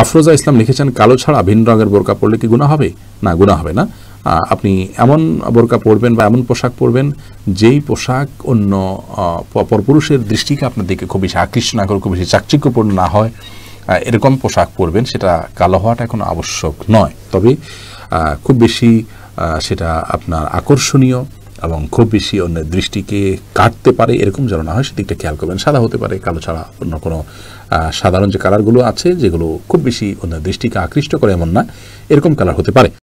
আফরোজা ইসলাম লিখেছেন কালো ছাড়া ভিন্ন রঙের বোরকা পরলে কি গুণা হবে না গুণা হবে না আপনি এমন বোরকা পরবেন বা এমন পোশাক পরবেন যেই পোশাক অন্য পরপুরুষের দৃষ্টিকে আপনার দিকে খুব বেশি আকৃষ্ট না করে খুব বেশি চাকচিক্যপূর্ণ না হয় এরকম পোশাক পরবেন সেটা কালো হওয়াটা এখন আবশ্যক নয় তবে খুব বেশি সেটা আপনার আকর্ষণীয় এবং খুব বেশি অন্যের দৃষ্টিকে কাটতে পারে এরকম যেন না হয় সেদিকটা খেয়াল করবেন সাদা হতে পারে কালো ছাড়া অন্য কোনো সাধারণ যে কালারগুলো আছে যেগুলো খুব বেশি অন্যের দৃষ্টিকে আকৃষ্ট করে এমন না এরকম কালার হতে পারে